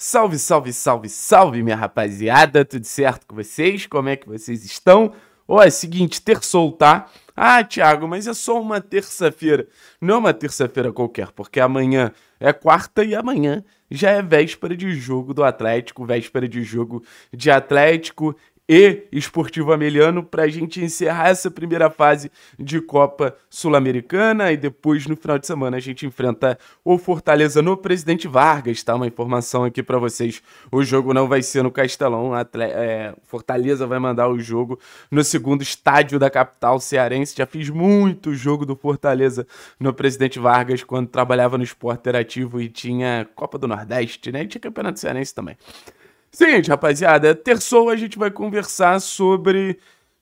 Salve, salve, salve, salve, minha rapaziada, tudo certo com vocês? Como é que vocês estão? Ó, oh, é seguinte, terçou, tá? Ah, Thiago, mas é só uma terça-feira. Não é uma terça-feira qualquer, porque amanhã é quarta e amanhã já é véspera de jogo do Atlético, véspera de jogo de Atlético e Esportivo Ameliano para a gente encerrar essa primeira fase de Copa Sul-Americana e depois no final de semana a gente enfrenta o Fortaleza no Presidente Vargas, tá? Uma informação aqui para vocês. O jogo não vai ser no Castelão, é, Fortaleza vai mandar o jogo no segundo estádio da capital cearense. Já fiz muito jogo do Fortaleza no Presidente Vargas quando trabalhava no Esporte Interativo e tinha Copa do Nordeste, né? E tinha Campeonato Cearense também. Seguinte, rapaziada, terçou a gente vai conversar sobre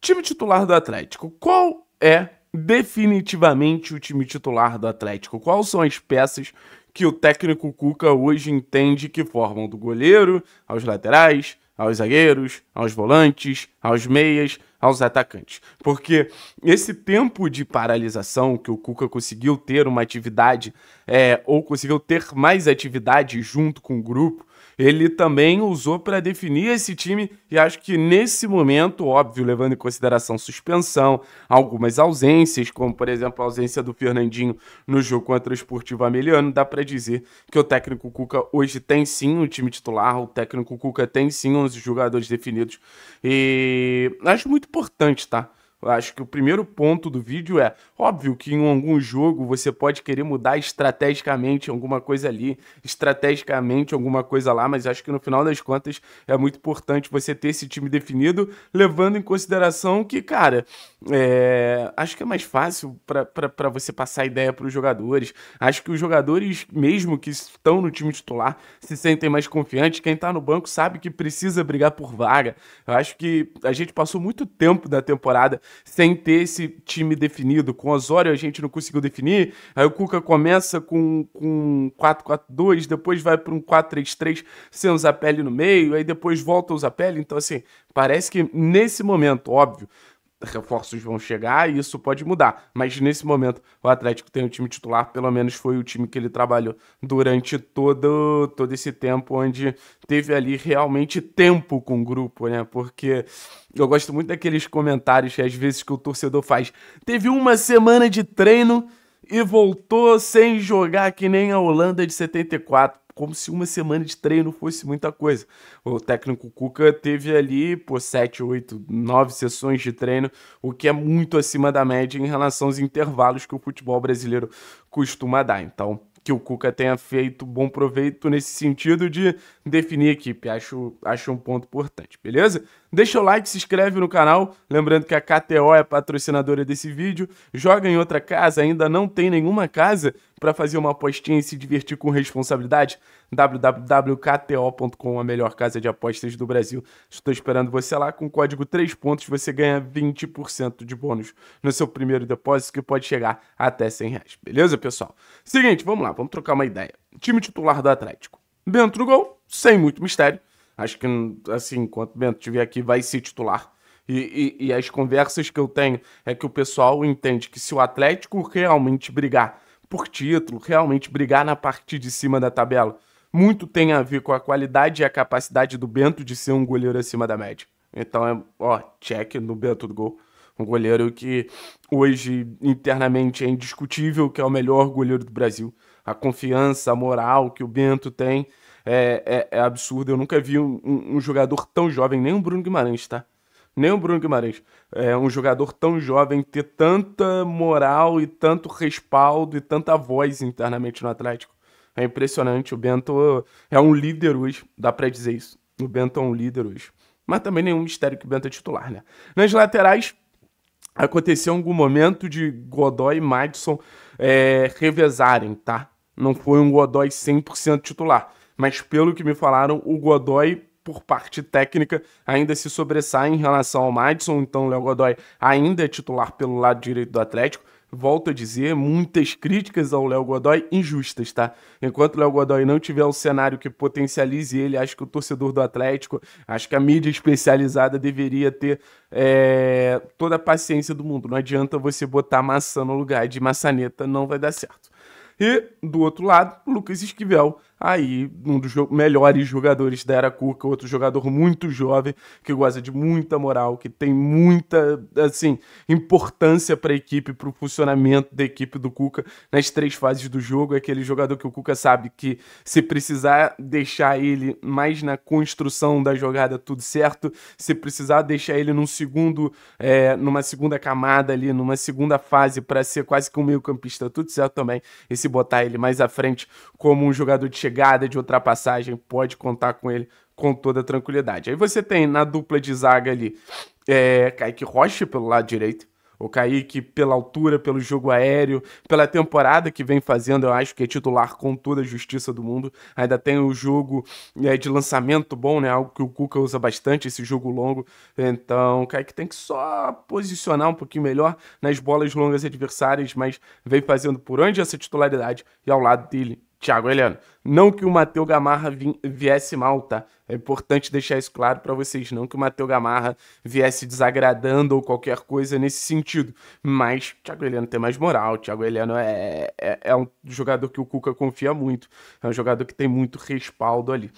time titular do Atlético. Qual é definitivamente o time titular do Atlético? Quais são as peças que o técnico Cuca hoje entende que formam do goleiro aos laterais, aos zagueiros, aos volantes, aos meias, aos atacantes. Porque esse tempo de paralisação que o Cuca conseguiu ter uma atividade, é, ou conseguiu ter mais atividade junto com o grupo, ele também usou para definir esse time e acho que nesse momento, óbvio, levando em consideração suspensão, algumas ausências, como por exemplo a ausência do Fernandinho no jogo contra o Esportivo Ameliano, dá para dizer que o técnico Cuca hoje tem sim um time titular, o técnico Cuca tem sim 11 jogadores definidos e acho muito importante, tá? Eu acho que o primeiro ponto do vídeo é, óbvio que em algum jogo você pode querer mudar estrategicamente alguma coisa ali, estrategicamente alguma coisa lá, mas acho que no final das contas é muito importante você ter esse time definido, levando em consideração que, cara, é, acho que é mais fácil para você passar ideia para os jogadores. Acho que os jogadores, mesmo que estão no time titular, se sentem mais confiantes. Quem está no banco sabe que precisa brigar por vaga. Eu acho que a gente passou muito tempo da temporada sem ter esse time definido. Com o Osório a gente não conseguiu definir, aí o Cuca começa com, com 4-4-2, depois vai para um 4-3-3 sem o Zapelli no meio, aí depois volta o Zapelli. Então, assim, parece que nesse momento, óbvio, reforços vão chegar e isso pode mudar. Mas nesse momento, o Atlético tem o time titular, pelo menos foi o time que ele trabalhou durante todo, todo esse tempo, onde teve ali realmente tempo com o grupo, né? Porque eu gosto muito daqueles comentários que às vezes que o torcedor faz. Teve uma semana de treino e voltou sem jogar que nem a Holanda de 74 como se uma semana de treino fosse muita coisa. O técnico Cuca teve ali, por 7, 8, 9 sessões de treino, o que é muito acima da média em relação aos intervalos que o futebol brasileiro costuma dar. Então, que o Cuca tenha feito bom proveito nesse sentido de definir a equipe. Acho, acho um ponto importante, beleza? Deixa o like, se inscreve no canal, lembrando que a KTO é patrocinadora desse vídeo. Joga em outra casa, ainda não tem nenhuma casa para fazer uma apostinha e se divertir com responsabilidade? www.kto.com, a melhor casa de apostas do Brasil. Estou esperando você lá. Com o código 3 pontos, você ganha 20% de bônus no seu primeiro depósito, que pode chegar até 100 reais. Beleza, pessoal? Seguinte, vamos lá, vamos trocar uma ideia. Time titular do Atlético. Bento no gol, sem muito mistério. Acho que, assim, enquanto o Bento estiver aqui, vai se titular. E, e, e, as conversas que eu tenho é que o pessoal entende que se o Atlético realmente brigar por título, realmente brigar na parte de cima da tabela, muito tem a ver com a qualidade e a capacidade do Bento de ser um goleiro acima da média. Então é, ó, check no Bento do gol. Um goleiro que hoje internamente é indiscutível que é o melhor goleiro do Brasil. A confiança, a moral que o Bento tem é, é, é absurdo. Eu nunca vi um, um, um, jogador tão jovem, nem o Bruno Guimarães, tá? Nem o Bruno Guimarães. É um jogador tão jovem ter tanta moral e tanto respaldo e tanta voz internamente no Atlético. É impressionante. O Bento é um líder hoje, dá pra dizer isso. O Bento é um líder hoje. Mas também nenhum mistério que o Bento é titular, né? Nas laterais, aconteceu algum momento de Godoy e Madison é, revezarem, tá? Não foi um Godoy 100% titular mas pelo que me falaram, o Godoy por parte técnica, ainda se sobressai em relação ao Madison, então o Léo Godoy ainda é titular pelo lado direito do Atlético. Volto a dizer, muitas críticas ao Léo Godoy injustas, tá? Enquanto o Léo Godoy não tiver um cenário que potencialize ele, acho que o torcedor do Atlético, acho que a mídia especializada deveria ter é, toda a paciência do mundo. Não adianta você botar maçã no lugar de maçaneta, não vai dar certo. E, do outro lado, Lucas Esquivel Aí, um dos jo melhores jogadores da era Cuca, outro jogador muito jovem, que goza de muita moral, que tem muita, assim, importância para a equipe, para o funcionamento da equipe do Cuca nas três fases do jogo. É aquele jogador que o Cuca sabe que se precisar deixar ele mais na construção da jogada, tudo certo. Se precisar deixar ele num segundo, é, numa segunda camada ali, numa segunda fase, para ser quase que um meio-campista, tudo certo também. E se botar ele mais à frente como um jogador de chegada, chegada, de ultrapassagem, pode contar com ele com toda tranquilidade. Aí você tem na dupla de zaga ali é, Kaique Rocha pelo lado direito, o Kaique, pela altura, pelo jogo aéreo, pela temporada que vem fazendo, eu acho que é titular com toda a justiça do mundo. Ainda tem o jogo é, de lançamento bom, né? Algo que o Cuca usa bastante, esse jogo longo. Então, o Kaique tem que só posicionar um pouquinho melhor nas bolas longas adversárias, mas vem fazendo por onde essa titularidade e ao lado dele Thiago Eliano, Não que o Matheus Gamarra viesse mal, tá? É importante deixar isso claro para vocês. Não que o Matheus Gamarra viesse desagradando ou qualquer coisa nesse sentido. Mas Thiago Heliano tem mais moral. Thiago Heleno é, é, é um jogador que o Cuca confia muito. É um jogador que tem muito respaldo ali.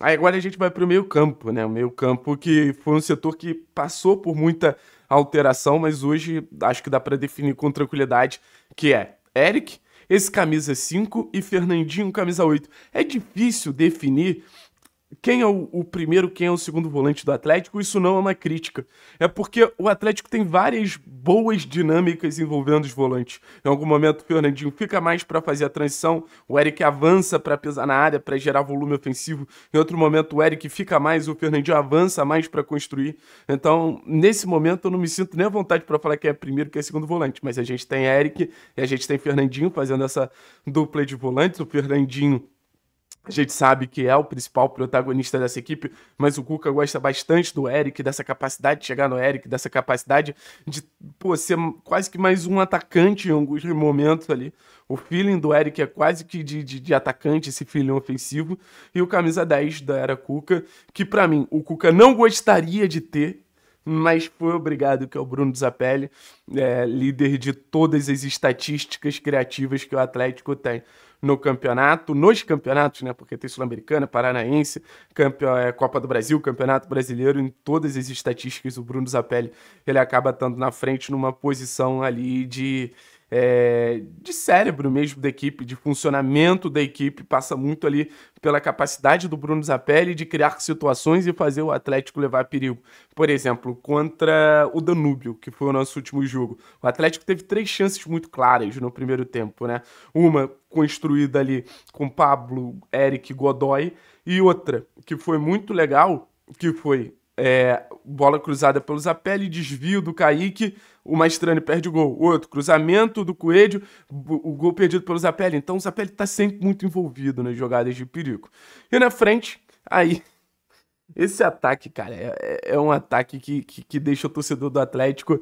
Aí agora a gente vai para o meio campo, né? O meio campo que foi um setor que passou por muita alteração, mas hoje acho que dá para definir com tranquilidade que é Eric, esse camisa 5 e Fernandinho camisa 8. É difícil definir quem é o, o, primeiro, quem é o segundo volante do Atlético, isso não é uma crítica. É porque o Atlético tem várias boas dinâmicas envolvendo os volantes. Em algum momento o Fernandinho fica mais para fazer a transição, o Eric avança para pesar na área, para gerar volume ofensivo. Em outro momento o Eric fica mais, o Fernandinho avança mais para construir. Então, nesse momento eu não me sinto nem à vontade para falar que é primeiro, que é segundo volante, mas a gente tem Eric e a gente tem Fernandinho fazendo essa dupla de volantes, o Fernandinho a gente sabe que é o principal protagonista dessa equipe, mas o Cuca gosta bastante do Eric, dessa capacidade de chegar no Eric, dessa capacidade de pô, ser quase que mais um atacante em alguns momentos ali. O feeling do Eric é quase que de, de, de atacante, esse feeling ofensivo. E o camisa 10 da era Cuca, que para mim o Cuca não gostaria de ter, mas foi obrigado, que é o Bruno Zapelli, é, líder de todas as estatísticas criativas que o Atlético tem no campeonato, nos campeonatos, né? Porque tem Sul-Americana, Paranaense, campeão, é, Copa do Brasil, Campeonato Brasileiro, em todas as estatísticas, o Bruno Zapelli ele acaba estando na frente numa posição ali de é, de cérebro mesmo da equipe, de funcionamento da equipe, passa muito ali pela capacidade do Bruno Zapelli de criar situações e fazer o Atlético levar perigo. Por exemplo, contra o Danúbio, que foi o nosso último jogo. O Atlético teve três chances muito claras no primeiro tempo, né? Uma construída ali com Pablo, Eric, Godoy e outra que foi muito legal, que foi é, bola cruzada pelo Zapelli, desvio do Kaique, o Maestrani perde o gol. outro, cruzamento do Coelho, o gol perdido pelo Zapelli. Então o Zapelli está sempre muito envolvido nas jogadas de perigo. E na frente, aí. Esse ataque, cara, é, é, é um ataque que, que, que deixa o torcedor do Atlético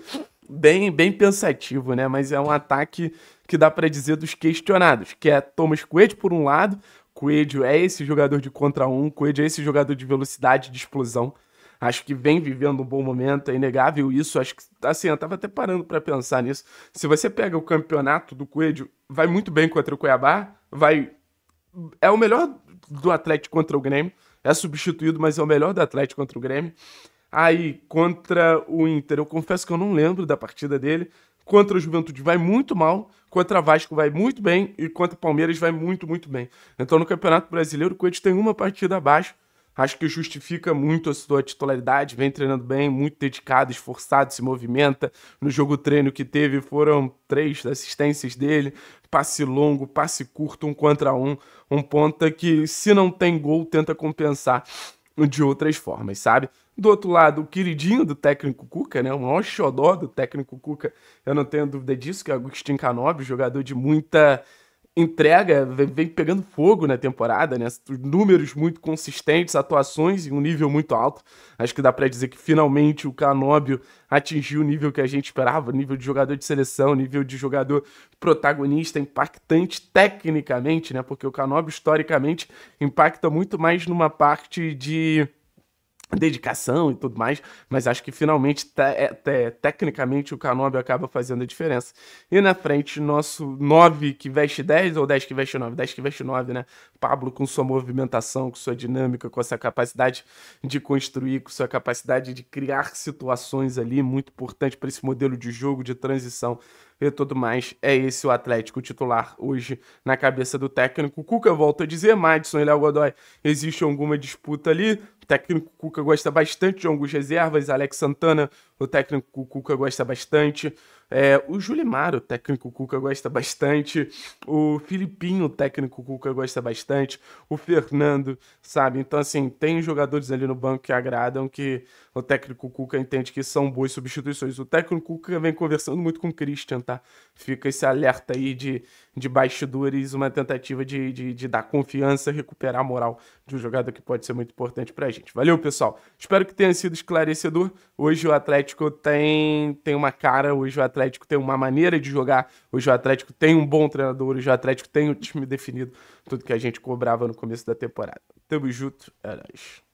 bem, bem pensativo, né? Mas é um ataque que dá para dizer dos questionados, que é Thomas Coelho por um lado, Coelho é esse jogador de contra um, Coelho é esse jogador de velocidade, de explosão. Acho que vem vivendo um bom momento, é inegável isso. Acho que, assim, eu tava até parando para pensar nisso. Se você pega o campeonato do Coelho, vai muito bem contra o Cuiabá, vai. É o melhor do Atlético contra o Grêmio. É substituído, mas é o melhor do Atlético contra o Grêmio. Aí, contra o Inter, eu confesso que eu não lembro da partida dele. Contra o Juventude vai muito mal, contra o Vasco vai muito bem e contra o Palmeiras vai muito, muito bem. Então, no Campeonato Brasileiro, o Coelho tem uma partida abaixo Acho que justifica muito a sua titularidade, vem treinando bem, muito dedicado, esforçado, se movimenta. No jogo treino que teve foram três assistências dele, passe longo, passe curto, um contra um, um ponta que se não tem gol tenta compensar de outras formas, sabe? Do outro lado, o queridinho do técnico Cuca, né? O maior xodó do técnico Cuca, eu não tenho dúvida disso, que é o Agustin Canobi, jogador de muita entrega, vem pegando fogo na temporada, né? Números muito consistentes, atuações em um nível muito alto. Acho que dá para dizer que finalmente o Canóbio atingiu o nível que a gente esperava, nível de jogador de seleção, nível de jogador protagonista, impactante tecnicamente, né? Porque o Canóbio historicamente impacta muito mais numa parte de dedicação e tudo mais, mas acho que finalmente, te, é, te, tecnicamente, o Canobi acaba fazendo a diferença. E na frente, nosso 9 que veste 10, ou 10 que veste 9, 10 que veste 9, né? Pablo com sua movimentação, com sua dinâmica, com essa capacidade de construir, com sua capacidade de criar situações ali, muito importante para esse modelo de jogo, de transição e tudo mais. É esse o Atlético titular hoje na cabeça do técnico. O Cuca volta a dizer, Madison e Léo Godoy, existe alguma disputa ali? O técnico Cuca gosta bastante de alguns reservas, Alex Santana, o técnico Cuca gosta bastante. É, o Julimar, o técnico Cuca, gosta bastante. O Filipinho, o técnico Cuca, gosta bastante. O Fernando, sabe? Então, assim, tem jogadores ali no banco que agradam, que o técnico Cuca entende que são boas substituições. O técnico Cuca vem conversando muito com o Christian, tá? Fica esse alerta aí de, de bastidores, uma tentativa de, de, de dar confiança, recuperar a moral de um jogador que pode ser muito importante pra gente. Valeu, pessoal. Espero que tenha sido esclarecedor. Hoje o Atlético tem, tem uma cara, hoje o Atlético Atlético tem uma maneira de jogar, hoje o Atlético tem um bom treinador, hoje o Atlético tem o um time definido, tudo que a gente cobrava no começo da temporada. Tamo junto, é nóis.